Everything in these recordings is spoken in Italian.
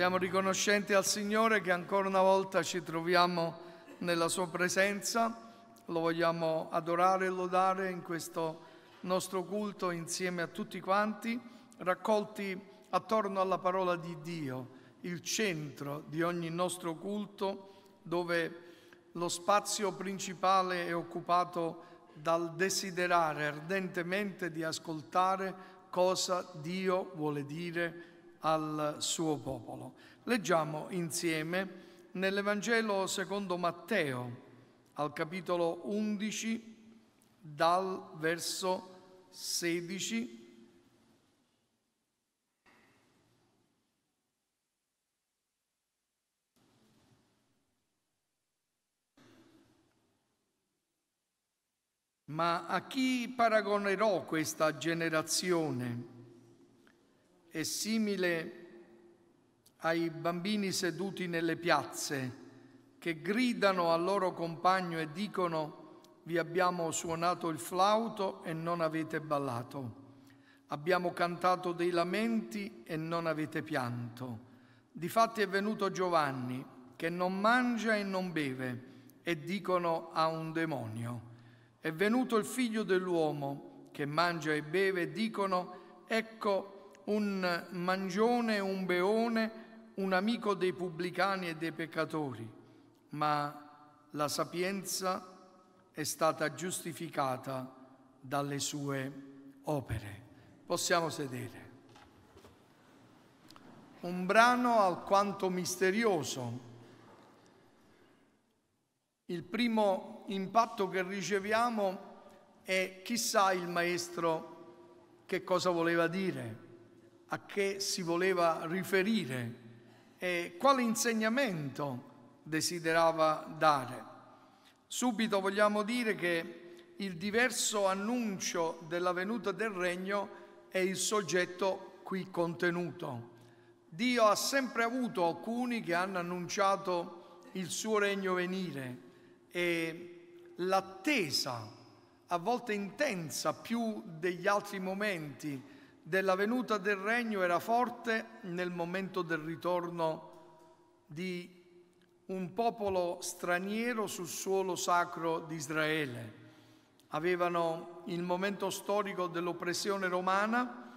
Siamo riconoscenti al Signore che ancora una volta ci troviamo nella Sua presenza, lo vogliamo adorare e lodare in questo nostro culto insieme a tutti quanti, raccolti attorno alla parola di Dio, il centro di ogni nostro culto, dove lo spazio principale è occupato dal desiderare ardentemente di ascoltare cosa Dio vuole dire al suo popolo. Leggiamo insieme nell'Evangelo secondo Matteo, al capitolo 11, dal verso 16 Ma a chi paragonerò questa generazione? è simile ai bambini seduti nelle piazze che gridano al loro compagno e dicono vi abbiamo suonato il flauto e non avete ballato, abbiamo cantato dei lamenti e non avete pianto. Difatti è venuto Giovanni che non mangia e non beve e dicono ha un demonio. È venuto il figlio dell'uomo che mangia e beve e dicono ecco un mangione, un beone, un amico dei pubblicani e dei peccatori, ma la sapienza è stata giustificata dalle sue opere. Possiamo sedere. Un brano alquanto misterioso. Il primo impatto che riceviamo è chissà il maestro che cosa voleva dire a che si voleva riferire e quale insegnamento desiderava dare. Subito vogliamo dire che il diverso annuncio della venuta del regno è il soggetto qui contenuto. Dio ha sempre avuto alcuni che hanno annunciato il suo regno venire e l'attesa, a volte intensa più degli altri momenti, della venuta del regno era forte nel momento del ritorno di un popolo straniero sul suolo sacro di Israele. Avevano il momento storico dell'oppressione romana,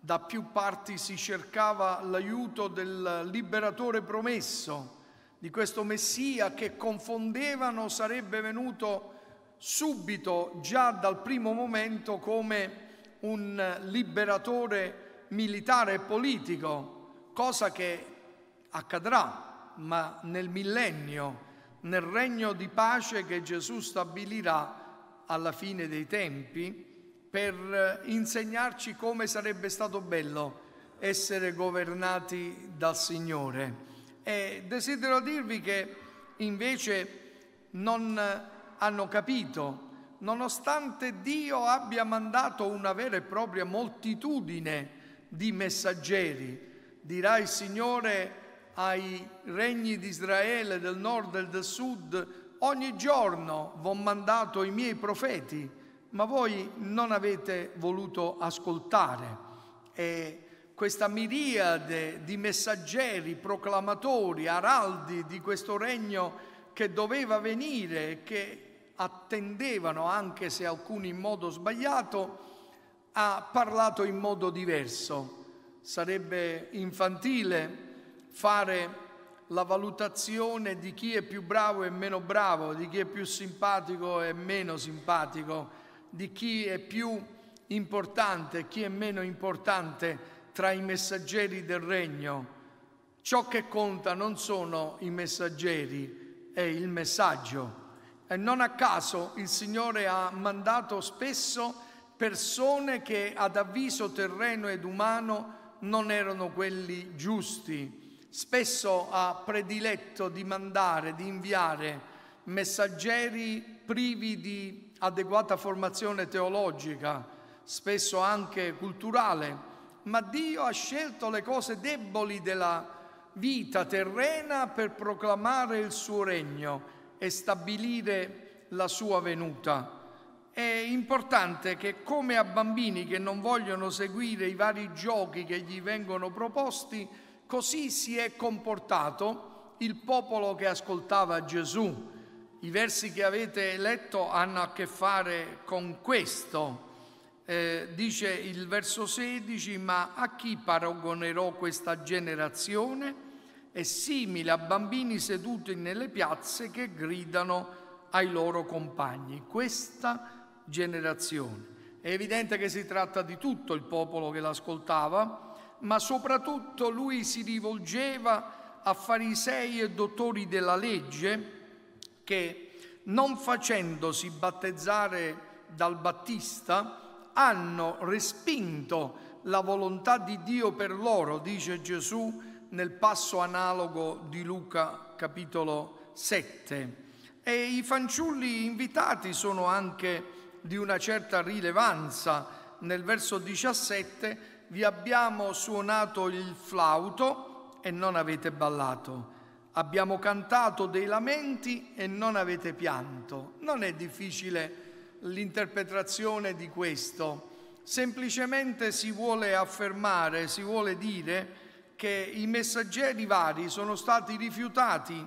da più parti si cercava l'aiuto del liberatore promesso, di questo Messia che confondevano sarebbe venuto subito, già dal primo momento, come un liberatore militare e politico, cosa che accadrà, ma nel millennio, nel regno di pace che Gesù stabilirà alla fine dei tempi per eh, insegnarci come sarebbe stato bello essere governati dal Signore. E desidero dirvi che invece non hanno capito nonostante Dio abbia mandato una vera e propria moltitudine di messaggeri, dirà il Signore ai regni di Israele del nord e del sud, ogni giorno v'ho mandato i miei profeti, ma voi non avete voluto ascoltare. E questa miriade di messaggeri, proclamatori, araldi di questo regno che doveva venire, che attendevano, anche se alcuni in modo sbagliato, ha parlato in modo diverso. Sarebbe infantile fare la valutazione di chi è più bravo e meno bravo, di chi è più simpatico e meno simpatico, di chi è più importante e chi è meno importante tra i messaggeri del regno. Ciò che conta non sono i messaggeri, è il messaggio. E non a caso il Signore ha mandato spesso persone che ad avviso terreno ed umano non erano quelli giusti. Spesso ha prediletto di mandare, di inviare messaggeri privi di adeguata formazione teologica, spesso anche culturale, ma Dio ha scelto le cose deboli della vita terrena per proclamare il suo regno e stabilire la sua venuta. È importante che come a bambini che non vogliono seguire i vari giochi che gli vengono proposti, così si è comportato il popolo che ascoltava Gesù. I versi che avete letto hanno a che fare con questo. Eh, dice il verso 16, ma a chi paragonerò questa generazione? è simile a bambini seduti nelle piazze che gridano ai loro compagni. Questa generazione. È evidente che si tratta di tutto il popolo che l'ascoltava, ma soprattutto lui si rivolgeva a farisei e dottori della legge che, non facendosi battezzare dal Battista, hanno respinto la volontà di Dio per loro, dice Gesù nel passo analogo di Luca capitolo 7. E i fanciulli invitati sono anche di una certa rilevanza. Nel verso 17 vi abbiamo suonato il flauto e non avete ballato. Abbiamo cantato dei lamenti e non avete pianto. Non è difficile l'interpretazione di questo. Semplicemente si vuole affermare, si vuole dire che i messaggeri vari sono stati rifiutati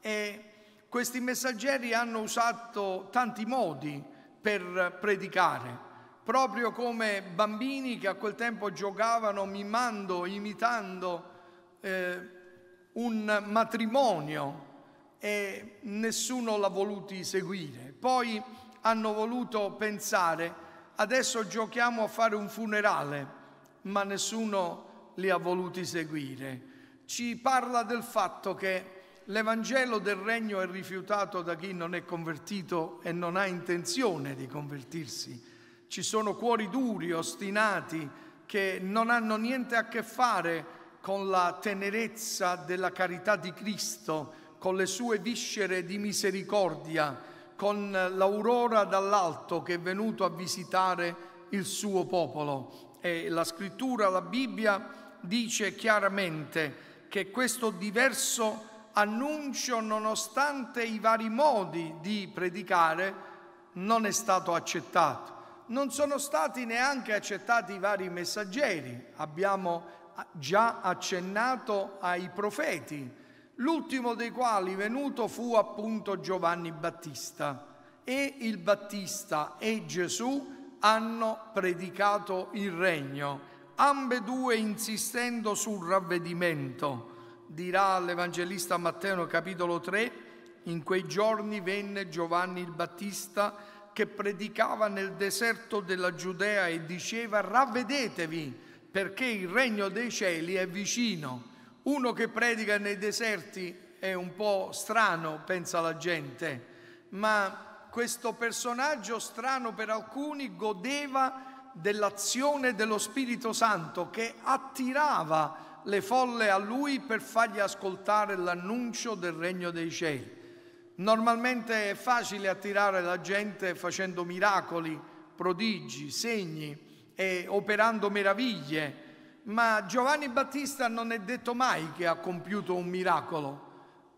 e questi messaggeri hanno usato tanti modi per predicare, proprio come bambini che a quel tempo giocavano mimando, imitando eh, un matrimonio e nessuno l'ha voluto seguire. Poi hanno voluto pensare adesso giochiamo a fare un funerale, ma nessuno li ha voluti seguire. Ci parla del fatto che l'Evangelo del Regno è rifiutato da chi non è convertito e non ha intenzione di convertirsi. Ci sono cuori duri, ostinati, che non hanno niente a che fare con la tenerezza della carità di Cristo, con le sue viscere di misericordia, con l'aurora dall'alto che è venuto a visitare il suo popolo. E la scrittura, la Bibbia, dice chiaramente che questo diverso annuncio, nonostante i vari modi di predicare, non è stato accettato. Non sono stati neanche accettati i vari messaggeri. Abbiamo ah, già accennato ai profeti, l'ultimo dei quali venuto fu appunto Giovanni Battista. E il Battista e Gesù hanno predicato il regno ambedue insistendo sul ravvedimento. Dirà l'Evangelista Matteo capitolo 3, in quei giorni venne Giovanni il Battista che predicava nel deserto della Giudea e diceva ravvedetevi perché il regno dei cieli è vicino. Uno che predica nei deserti è un po' strano, pensa la gente, ma questo personaggio strano per alcuni godeva di dell'azione dello Spirito Santo che attirava le folle a lui per fargli ascoltare l'annuncio del regno dei cieli. Normalmente è facile attirare la gente facendo miracoli, prodigi, segni e operando meraviglie, ma Giovanni Battista non è detto mai che ha compiuto un miracolo,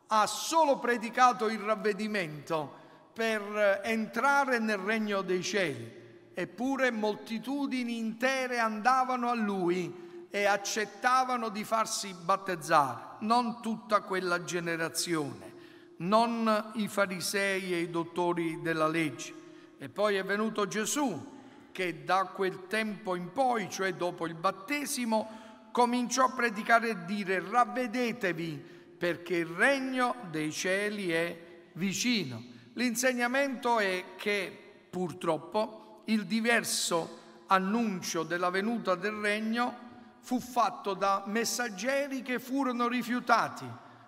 ha solo predicato il ravvedimento per entrare nel regno dei cieli Eppure moltitudini intere andavano a lui e accettavano di farsi battezzare, non tutta quella generazione, non i farisei e i dottori della legge. E poi è venuto Gesù che da quel tempo in poi, cioè dopo il battesimo, cominciò a predicare e dire ravvedetevi perché il regno dei cieli è vicino. L'insegnamento è che purtroppo il diverso annuncio della venuta del regno fu fatto da messaggeri che furono rifiutati.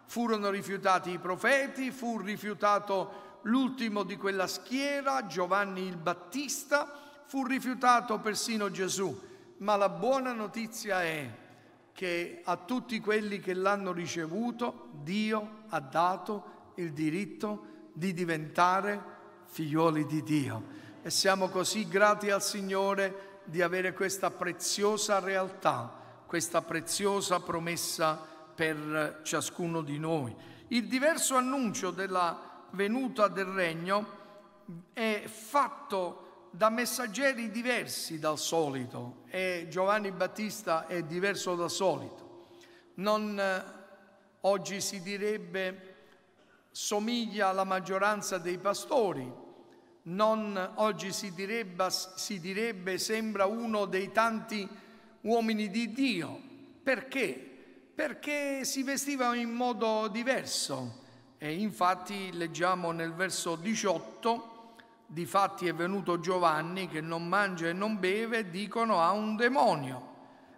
Furono rifiutati i profeti, fu rifiutato l'ultimo di quella schiera, Giovanni il Battista, fu rifiutato persino Gesù. Ma la buona notizia è che a tutti quelli che l'hanno ricevuto Dio ha dato il diritto di diventare figlioli di Dio e siamo così grati al Signore di avere questa preziosa realtà, questa preziosa promessa per ciascuno di noi. Il diverso annuncio della venuta del regno è fatto da messaggeri diversi dal solito e Giovanni Battista è diverso dal solito. Non, eh, oggi si direbbe somiglia alla maggioranza dei pastori, non oggi si direbbe, si direbbe sembra uno dei tanti uomini di Dio. Perché? Perché si vestiva in modo diverso. E infatti leggiamo nel verso 18, di fatti è venuto Giovanni che non mangia e non beve, dicono ha un demonio.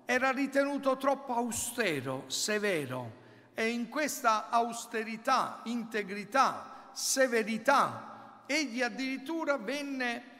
Era ritenuto troppo austero, severo e in questa austerità, integrità, severità egli addirittura venne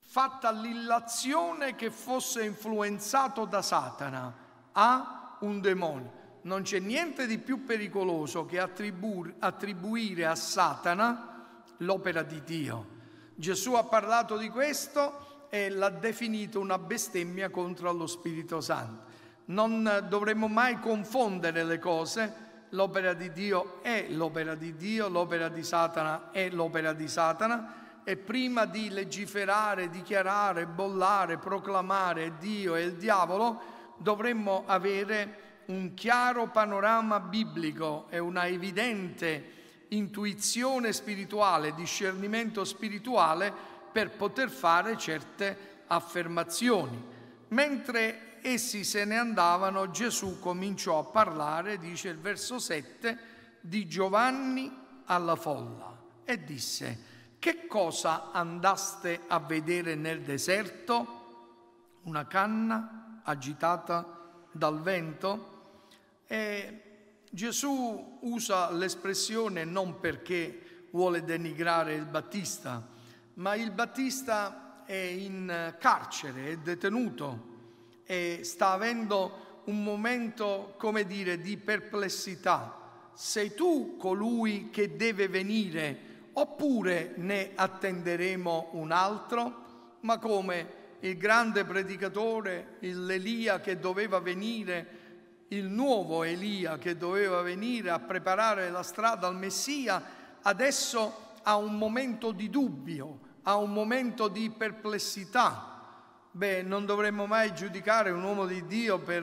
fatta l'illazione che fosse influenzato da Satana a un demonio. Non c'è niente di più pericoloso che attribu- attribuire a Satana l'opera di Dio. Gesù ha parlato di questo e l'ha definito una bestemmia contro lo Spirito Santo. Non dovremmo mai confondere le cose l'opera di Dio è l'opera di Dio, l'opera di Satana è l'opera di Satana e prima di legiferare, dichiarare, bollare, proclamare Dio e il diavolo, dovremmo avere un chiaro panorama biblico e una evidente intuizione spirituale, discernimento spirituale per poter fare certe affermazioni. Mentre essi se ne andavano, Gesù cominciò a parlare, dice il verso 7, di Giovanni alla folla e disse, che cosa andaste a vedere nel deserto? Una canna agitata dal vento? E Gesù usa l'espressione non perché vuole denigrare il Battista, ma il Battista è in carcere, è detenuto e sta avendo un momento, come dire, di perplessità. Sei tu colui che deve venire oppure ne attenderemo un altro? Ma come il grande predicatore, l'Elia che doveva venire, il nuovo Elia che doveva venire a preparare la strada al Messia, adesso ha un momento di dubbio, ha un momento di perplessità Beh, non dovremmo mai giudicare un uomo di Dio per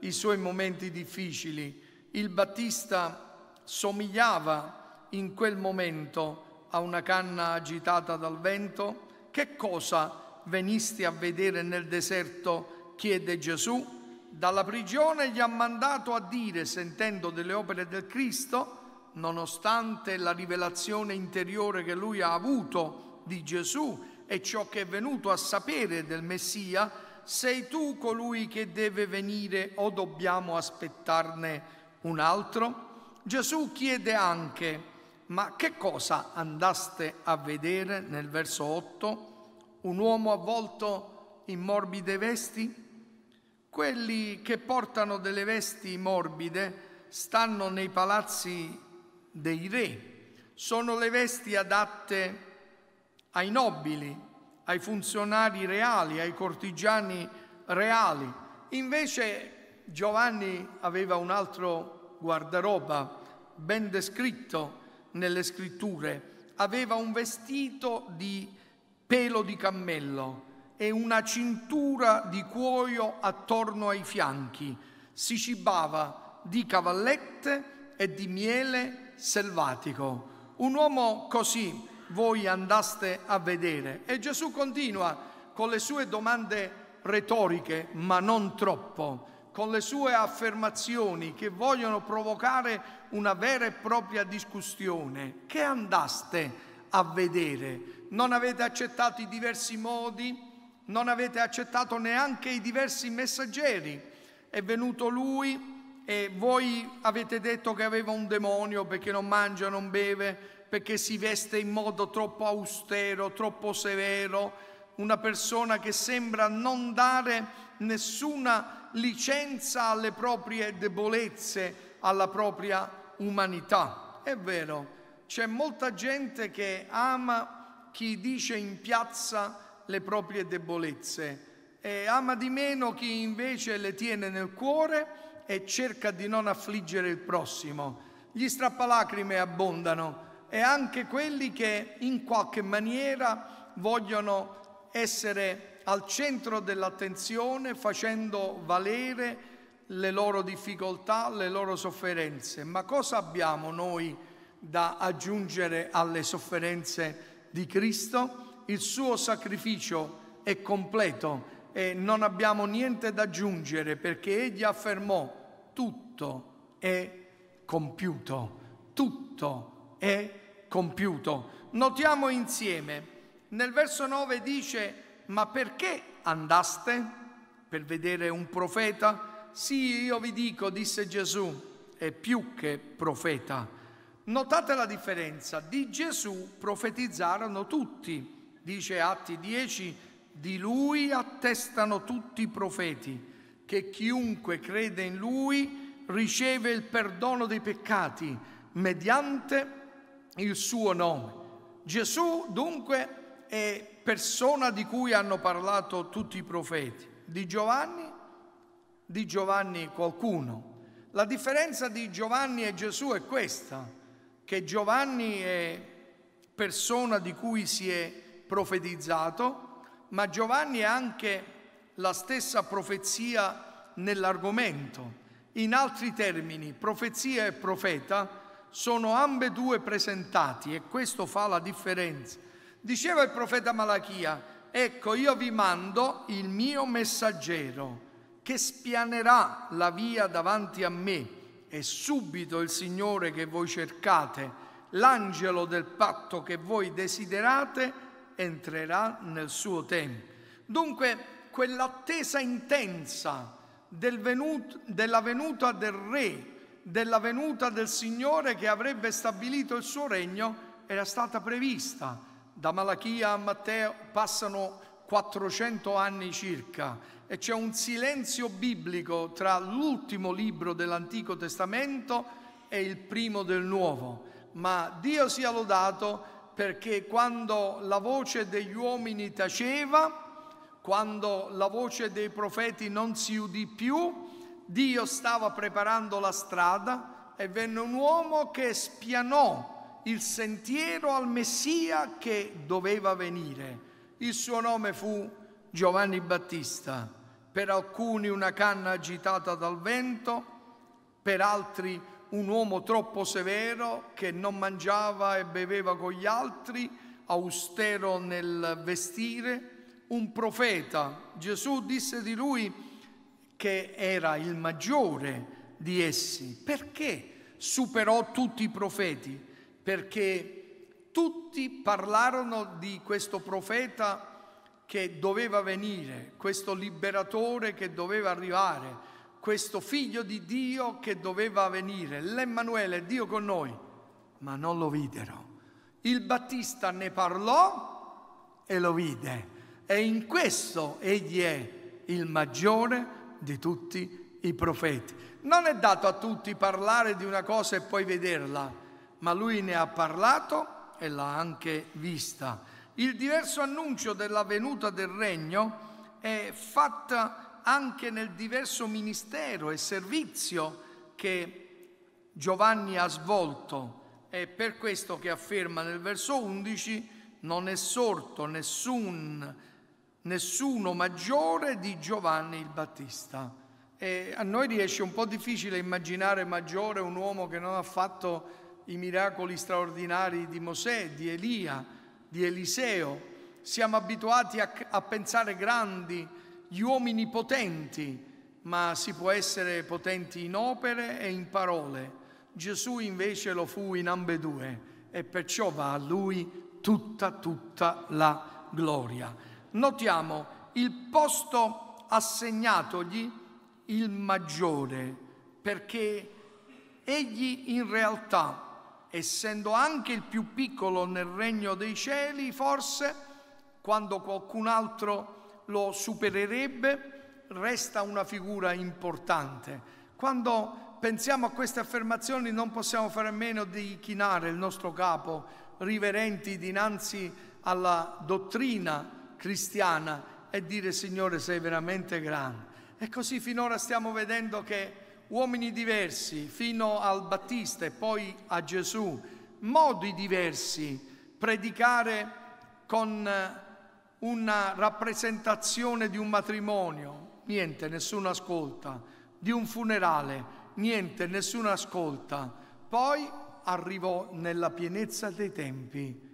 eh, i suoi momenti difficili. Il Battista somigliava in quel momento a una canna agitata dal vento. Che cosa venisti a vedere nel deserto? chiede Gesù. Dalla prigione gli ha mandato a dire, sentendo delle opere del Cristo, nonostante la rivelazione interiore che lui ha avuto di Gesù e ciò che è venuto a sapere del Messia, sei tu colui che deve venire o dobbiamo aspettarne un altro? Gesù chiede anche, ma che cosa andaste a vedere nel verso 8? Un uomo avvolto in morbide vesti? Quelli che portano delle vesti morbide stanno nei palazzi dei re, sono le vesti adatte ai nobili, ai funzionari reali, ai cortigiani reali. Invece Giovanni aveva un altro guardaroba ben descritto nelle scritture, aveva un vestito di pelo di cammello e una cintura di cuoio attorno ai fianchi, si cibava di cavallette e di miele selvatico. Un uomo così voi andaste a vedere. E Gesù continua con le sue domande retoriche, ma non troppo, con le sue affermazioni che vogliono provocare una vera e propria discussione. Che andaste a vedere? Non avete accettato i diversi modi? Non avete accettato neanche i diversi messaggeri? È venuto lui e voi avete detto che aveva un demonio perché non mangia, non beve, perché si veste in modo troppo austero, troppo severo, una persona che sembra non dare nessuna licenza alle proprie debolezze, alla propria umanità. È vero, c'è molta gente che ama chi dice in piazza le proprie debolezze e ama di meno chi invece le tiene nel cuore e cerca di non affliggere il prossimo. Gli strappalacrime abbondano, e anche quelli che in qualche maniera vogliono essere al centro dell'attenzione facendo valere le loro difficoltà, le loro sofferenze. Ma cosa abbiamo noi da aggiungere alle sofferenze di Cristo? Il suo sacrificio è completo e non abbiamo niente da aggiungere perché egli affermò tutto è compiuto, tutto è compiuto compiuto. Notiamo insieme, nel verso 9 dice, ma perché andaste per vedere un profeta? Sì, io vi dico, disse Gesù, è più che profeta. Notate la differenza, di Gesù profetizzarono tutti, dice Atti 10, di lui attestano tutti i profeti, che chiunque crede in lui riceve il perdono dei peccati mediante il suo nome. Gesù dunque è persona di cui hanno parlato tutti i profeti, di Giovanni, di Giovanni qualcuno. La differenza di Giovanni e Gesù è questa, che Giovanni è persona di cui si è profetizzato, ma Giovanni è anche la stessa profezia nell'argomento. In altri termini, profezia e profeta sono ambedue presentati e questo fa la differenza. Diceva il profeta Malachia, ecco io vi mando il mio messaggero che spianerà la via davanti a me e subito il Signore che voi cercate, l'angelo del patto che voi desiderate, entrerà nel suo tempo. Dunque quell'attesa intensa del venuto, della venuta del Re della venuta del Signore che avrebbe stabilito il suo regno era stata prevista. Da Malachia a Matteo passano 400 anni circa e c'è un silenzio biblico tra l'ultimo libro dell'Antico Testamento e il primo del Nuovo. Ma Dio sia lodato perché quando la voce degli uomini taceva, quando la voce dei profeti non si udì più, Dio stava preparando la strada e venne un uomo che spianò il sentiero al Messia che doveva venire. Il suo nome fu Giovanni Battista, per alcuni una canna agitata dal vento, per altri un uomo troppo severo che non mangiava e beveva con gli altri, austero nel vestire, un profeta. Gesù disse di lui, che era il maggiore di essi. Perché superò tutti i profeti? Perché tutti parlarono di questo profeta che doveva venire, questo liberatore che doveva arrivare, questo figlio di Dio che doveva venire, l'Emmanuele, Dio con noi, ma non lo videro. Il Battista ne parlò e lo vide e in questo egli è il maggiore di tutti i profeti. Non è dato a tutti parlare di una cosa e poi vederla, ma lui ne ha parlato e l'ha anche vista. Il diverso annuncio della venuta del regno è fatto anche nel diverso ministero e servizio che Giovanni ha svolto. È per questo che afferma nel verso 11 non è sorto nessun nessuno maggiore di Giovanni il Battista. E a noi riesce un po' difficile immaginare maggiore un uomo che non ha fatto i miracoli straordinari di Mosè, di Elia, di Eliseo. Siamo abituati a, a pensare grandi, gli uomini potenti, ma si può essere potenti in opere e in parole. Gesù invece lo fu in ambedue e perciò va a lui tutta, tutta la gloria notiamo il posto assegnatogli il maggiore, perché egli in realtà, essendo anche il più piccolo nel regno dei cieli, forse quando qualcun altro lo supererebbe, resta una figura importante. Quando pensiamo a queste affermazioni non possiamo fare a meno di chinare il nostro capo riverenti dinanzi alla dottrina cristiana e dire Signore sei veramente grande. E così finora stiamo vedendo che uomini diversi, fino al Battista e poi a Gesù, modi diversi, predicare con eh, una rappresentazione di un matrimonio, niente, nessuno ascolta, di un funerale, niente, nessuno ascolta. Poi arrivò nella pienezza dei tempi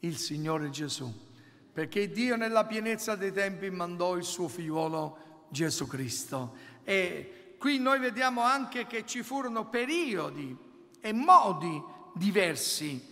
il Signore Gesù perché Dio nella pienezza dei tempi mandò il suo figliuolo Gesù Cristo. E qui noi vediamo anche che ci furono periodi e modi diversi.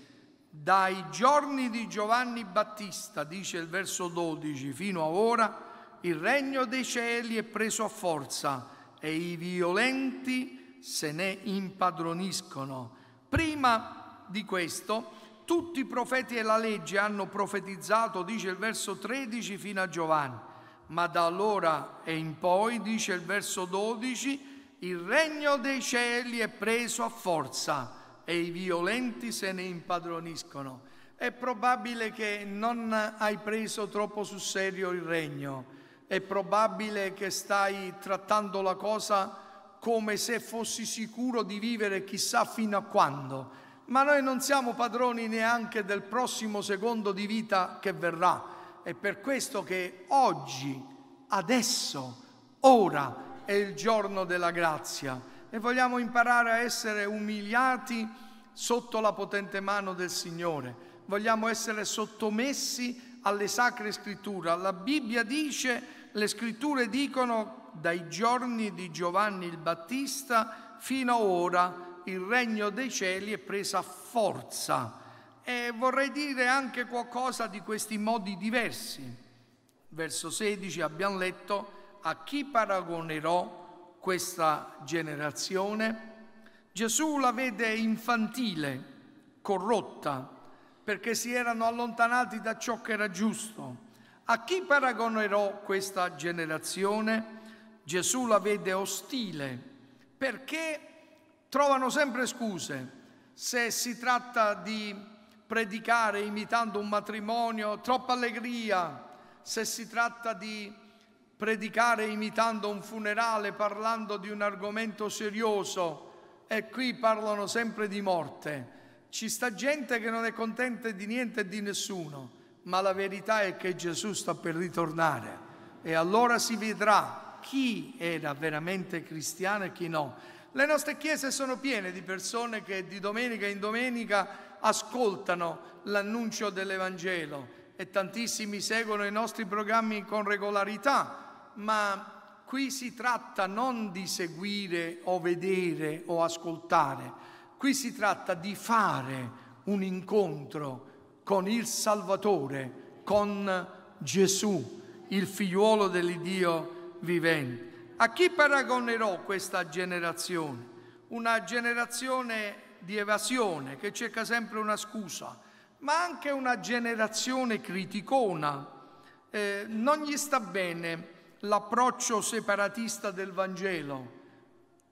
Dai giorni di Giovanni Battista, dice il verso 12, fino a ora, il regno dei cieli è preso a forza e i violenti se ne impadroniscono. Prima di questo tutti i profeti e la legge hanno profetizzato, dice il verso 13, fino a Giovanni, ma da allora e in poi, dice il verso 12, il regno dei cieli è preso a forza e i violenti se ne impadroniscono. È probabile che non hai preso troppo sul serio il regno, è probabile che stai trattando la cosa come se fossi sicuro di vivere chissà fino a quando ma noi non siamo padroni neanche del prossimo secondo di vita che verrà. È per questo che oggi, adesso, ora è il giorno della grazia e vogliamo imparare a essere umiliati sotto la potente mano del Signore. Vogliamo essere sottomessi alle sacre scritture. La Bibbia dice, le scritture dicono dai giorni di Giovanni il Battista fino ad ora il regno dei cieli è presa forza. E vorrei dire anche qualcosa di questi modi diversi. Verso 16 abbiamo letto a chi paragonerò questa generazione? Gesù la vede infantile, corrotta, perché si erano allontanati da ciò che era giusto. A chi paragonerò questa generazione? Gesù la vede ostile, perché trovano sempre scuse se si tratta di predicare imitando un matrimonio, troppa allegria, se si tratta di predicare imitando un funerale, parlando di un argomento serioso e qui parlano sempre di morte. Ci sta gente che non è contenta di niente e di nessuno, ma la verità è che Gesù sta per ritornare e allora si vedrà chi era veramente cristiano e chi no. Le nostre chiese sono piene di persone che di domenica in domenica ascoltano l'annuncio dell'Evangelo e tantissimi seguono i nostri programmi con regolarità, ma qui si tratta non di seguire o vedere o ascoltare, qui si tratta di fare un incontro con il Salvatore, con Gesù, il figliuolo dell'Iddio vivente. A chi paragonerò questa generazione? Una generazione di evasione che cerca sempre una scusa, ma anche una generazione criticona. Eh, non gli sta bene l'approccio separatista del Vangelo,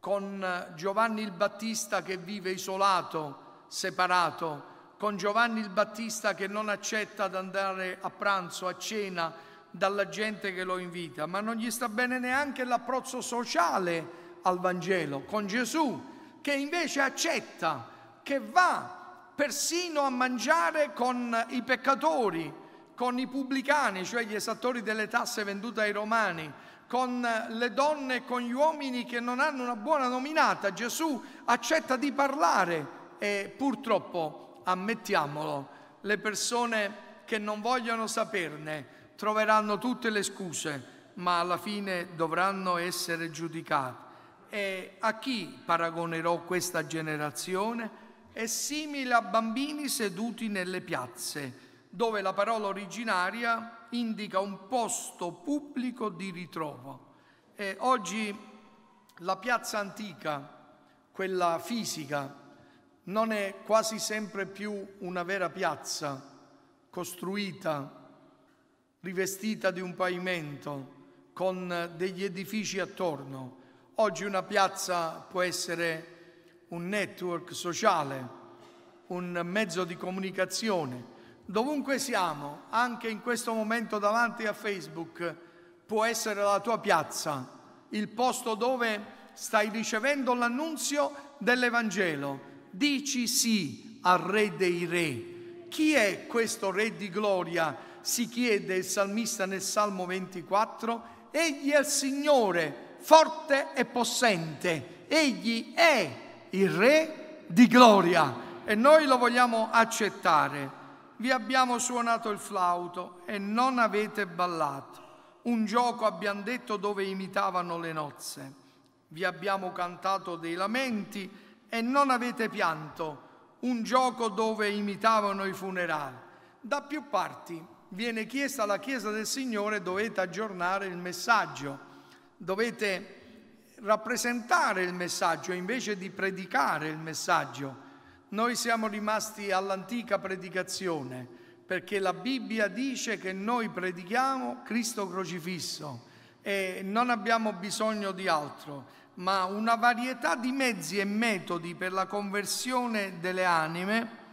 con eh, Giovanni il Battista che vive isolato, separato, con Giovanni il Battista che non accetta di andare a pranzo, a cena, dalla gente che lo invita, ma non gli sta bene neanche l'approccio sociale al Vangelo con Gesù, che invece accetta, che va persino a mangiare con i peccatori, con i pubblicani, cioè gli esattori delle tasse vendute ai romani, con le donne e con gli uomini che non hanno una buona nominata. Gesù accetta di parlare e purtroppo, ammettiamolo, le persone che non vogliono saperne, troveranno tutte le scuse, ma alla fine dovranno essere giudicati. E a chi paragonerò questa generazione? È simile a bambini seduti nelle piazze, dove la parola originaria indica un posto pubblico di ritrovo. E oggi la piazza antica, quella fisica, non è quasi sempre più una vera piazza costruita rivestita di un pavimento con degli edifici attorno. Oggi una piazza può essere un network sociale, un mezzo di comunicazione. Dovunque siamo, anche in questo momento davanti a Facebook, può essere la tua piazza, il posto dove stai ricevendo l'annunzio dell'Evangelo. Dici sì al Re dei Re. Chi è questo Re di gloria si chiede il salmista nel Salmo 24, Egli è il Signore, forte e possente, Egli è il Re di gloria e noi lo vogliamo accettare. Vi abbiamo suonato il flauto e non avete ballato. Un gioco abbiamo detto dove imitavano le nozze. Vi abbiamo cantato dei lamenti e non avete pianto. Un gioco dove imitavano i funerali. Da più parti viene chiesta alla Chiesa del Signore dovete aggiornare il messaggio, dovete rappresentare il messaggio invece di predicare il messaggio. Noi siamo rimasti all'antica predicazione perché la Bibbia dice che noi predichiamo Cristo crocifisso e non abbiamo bisogno di altro, ma una varietà di mezzi e metodi per la conversione delle anime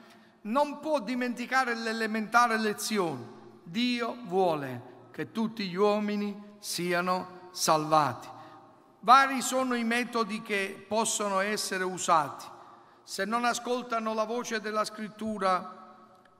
non può dimenticare l'elementare lezione Dio vuole che tutti gli uomini siano salvati. Vari sono i metodi che possono essere usati. Se non ascoltano la voce della scrittura,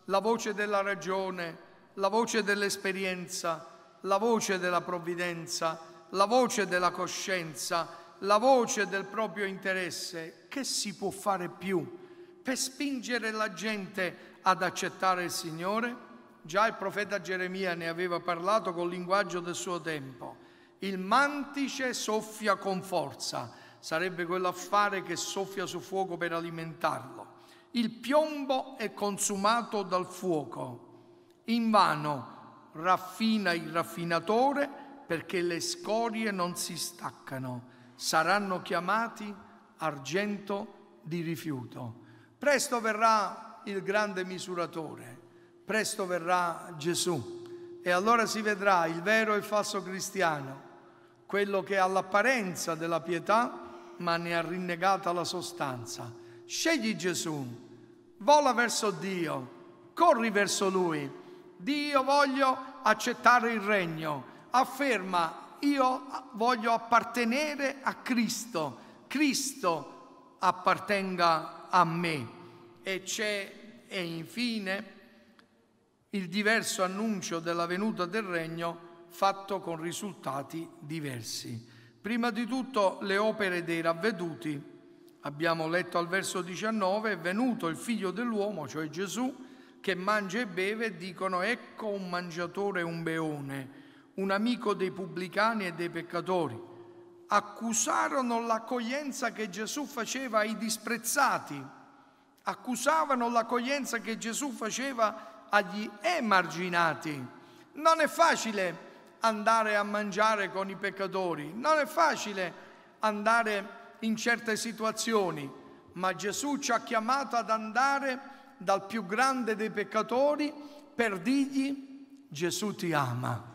la voce della ragione, la voce dell'esperienza, la voce della provvidenza, la voce della coscienza, la voce del proprio interesse, che si può fare più per spingere la gente ad accettare il Signore? Già il profeta Geremia ne aveva parlato col linguaggio del suo tempo. Il mantice soffia con forza, sarebbe quell'affare che soffia su fuoco per alimentarlo. Il piombo è consumato dal fuoco. In vano raffina il raffinatore perché le scorie non si staccano. Saranno chiamati argento di rifiuto. Presto verrà il grande misuratore presto verrà Gesù e allora si vedrà il vero e il falso cristiano, quello che ha l'apparenza della pietà ma ne ha rinnegata la sostanza. Scegli Gesù, vola verso Dio, corri verso Lui. Dio voglio accettare il regno, afferma io voglio appartenere a Cristo, Cristo appartenga a me. E c'è, e infine, il diverso annuncio della venuta del regno fatto con risultati diversi. Prima di tutto le opere dei ravveduti. Abbiamo letto al verso 19, è venuto il figlio dell'uomo, cioè Gesù, che mangia e beve dicono ecco un mangiatore e un beone, un amico dei pubblicani e dei peccatori. Accusarono l'accoglienza che Gesù faceva ai disprezzati, accusavano l'accoglienza che Gesù faceva ai agli emarginati. Non è facile andare a mangiare con i peccatori, non è facile andare in certe situazioni, ma Gesù ci ha chiamato ad andare dal più grande dei peccatori per dirgli Gesù ti ama.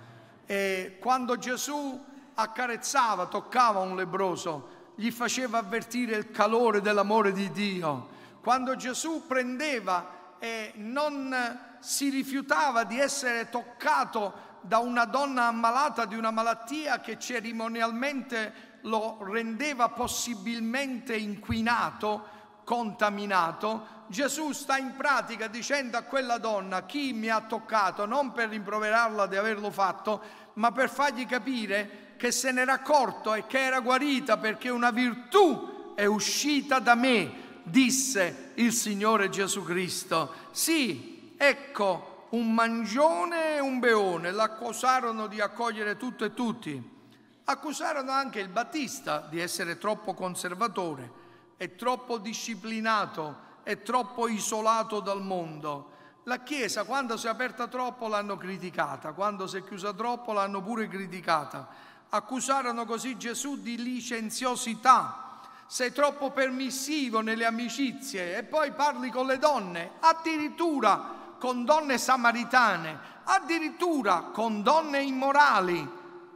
E quando Gesù accarezzava, toccava un lebroso, gli faceva avvertire il calore dell'amore di Dio. Quando Gesù prendeva e non si rifiutava di essere toccato da una donna ammalata di una malattia che cerimonialmente lo rendeva possibilmente inquinato, contaminato, Gesù sta in pratica dicendo a quella donna chi mi ha toccato, non per rimproverarla di averlo fatto, ma per fargli capire che se n'era accorto e che era guarita perché una virtù è uscita da me, disse il Signore Gesù Cristo. Sì, ecco un mangione e un beone, l'accusarono di accogliere tutto e tutti. Accusarono anche il Battista di essere troppo conservatore, è troppo disciplinato, è troppo isolato dal mondo. La Chiesa quando si è aperta troppo l'hanno criticata, quando si è chiusa troppo l'hanno pure criticata. Accusarono così Gesù di licenziosità. Sei troppo permissivo nelle amicizie e poi parli con le donne. Addirittura con donne samaritane, addirittura con donne immorali,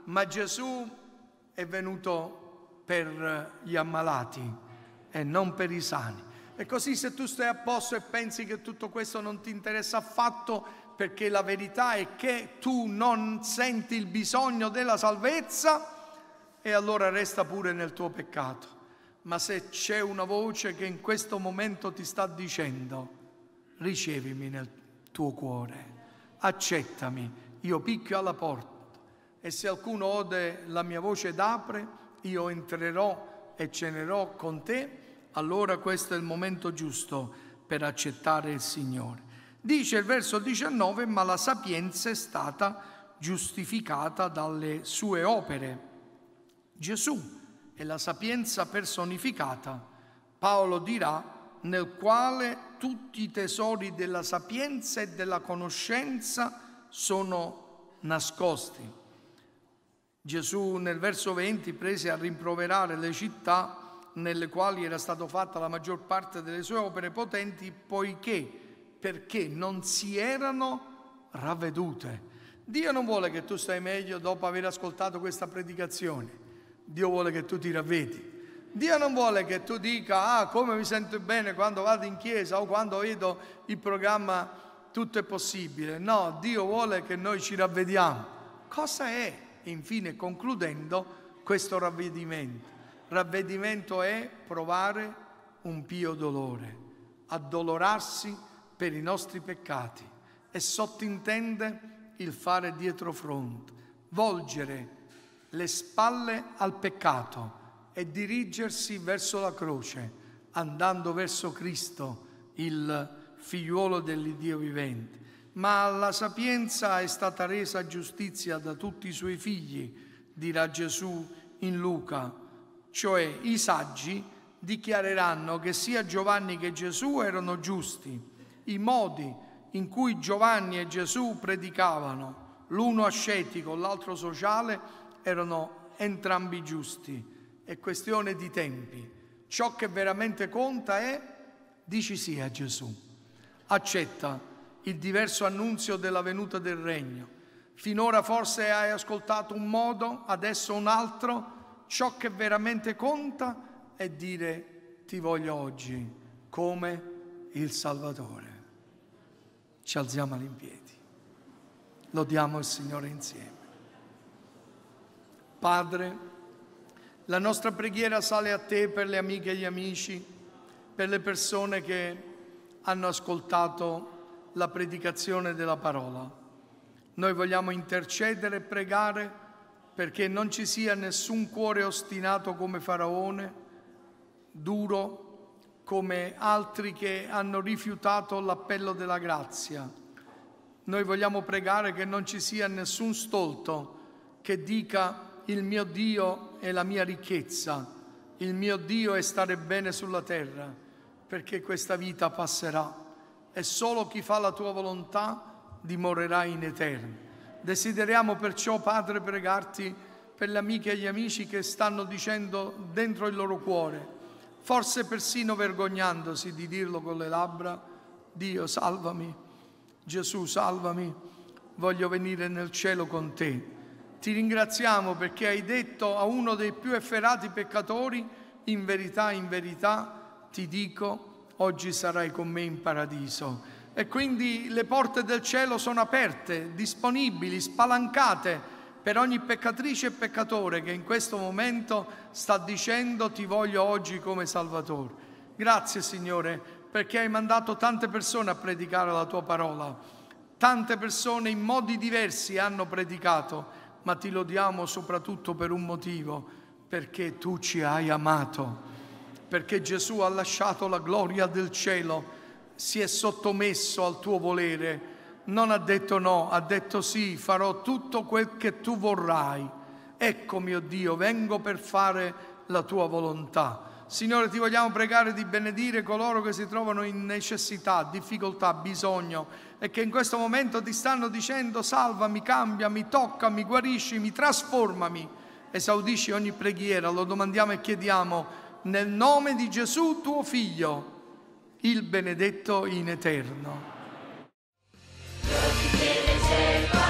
ma Gesù è venuto per eh, gli ammalati e non per i sani. E così se tu stai a posto e pensi che tutto questo non ti interessa affatto, perché la verità è che tu non senti il bisogno della salvezza, e allora resta pure nel tuo peccato. Ma se c'è una voce che in questo momento ti sta dicendo, ricevimi nel, tuo cuore. Accettami, io picchio alla porta e se qualcuno ode la mia voce ed apre, io entrerò e cenerò con te. Allora questo è il momento giusto per accettare il Signore. Dice il verso 19, ma la sapienza è stata giustificata dalle sue opere. Gesù è la sapienza personificata. Paolo dirà nel quale tutti i tesori della sapienza e della conoscenza sono nascosti. Gesù nel verso 20 prese a rimproverare le città nelle quali era stata fatta la maggior parte delle sue opere potenti, poiché perché non si erano ravvedute. Dio non vuole che tu stai meglio dopo aver ascoltato questa predicazione. Dio vuole che tu ti ravvedi. Dio non vuole che tu dica, ah, come mi sento bene quando vado in chiesa o quando vedo il programma Tutto è possibile. No, Dio vuole che noi ci ravvediamo. Cosa è, infine, concludendo, questo ravvedimento? Ravvedimento è provare un pio dolore, addolorarsi per i nostri peccati e sottintende il fare dietro fronte, volgere le spalle al peccato e dirigersi verso la croce, andando verso Cristo, il figliuolo dell'Iddio vivente. Ma la sapienza è stata resa giustizia da tutti i suoi figli, dirà Gesù in Luca, cioè i saggi dichiareranno che sia Giovanni che Gesù erano giusti. I modi in cui Giovanni e Gesù predicavano, l'uno ascetico, l'altro sociale, erano entrambi giusti è questione di tempi. Ciò che veramente conta è dici sì a Gesù. Accetta il diverso annunzio della venuta del regno. Finora forse hai ascoltato un modo, adesso un altro. Ciò che veramente conta è dire ti voglio oggi come il Salvatore. Ci alziamo all'impiedi. Lodiamo il Signore insieme. Padre, la nostra preghiera sale a te per le amiche e gli amici, per le persone che hanno ascoltato la predicazione della parola. Noi vogliamo intercedere e pregare perché non ci sia nessun cuore ostinato come Faraone, duro come altri che hanno rifiutato l'appello della grazia. Noi vogliamo pregare che non ci sia nessun stolto che dica il mio Dio è la mia ricchezza, il mio Dio è stare bene sulla terra, perché questa vita passerà e solo chi fa la tua volontà dimorerà in eterno. Desideriamo perciò, Padre, pregarti per le amiche e gli amici che stanno dicendo dentro il loro cuore, forse persino vergognandosi di dirlo con le labbra, Dio salvami, Gesù salvami, voglio venire nel cielo con te ti ringraziamo perché hai detto a uno dei più efferati peccatori, in verità, in verità, ti dico, oggi sarai con me in paradiso. E quindi le porte del cielo sono aperte, disponibili, spalancate per ogni peccatrice e peccatore che in questo momento sta dicendo ti voglio oggi come Salvatore. Grazie Signore perché hai mandato tante persone a predicare la tua parola. Tante persone in modi diversi hanno predicato ma ti lodiamo soprattutto per un motivo, perché tu ci hai amato, perché Gesù ha lasciato la gloria del cielo, si è sottomesso al tuo volere, non ha detto no, ha detto sì, farò tutto quel che tu vorrai. Ecco mio Dio, vengo per fare la tua volontà. Signore, ti vogliamo pregare di benedire coloro che si trovano in necessità, difficoltà, bisogno e che in questo momento ti stanno dicendo salvami, cambiami, toccami, guariscimi, trasformami. Esaudisci ogni preghiera, lo domandiamo e chiediamo nel nome di Gesù tuo Figlio, il benedetto in eterno.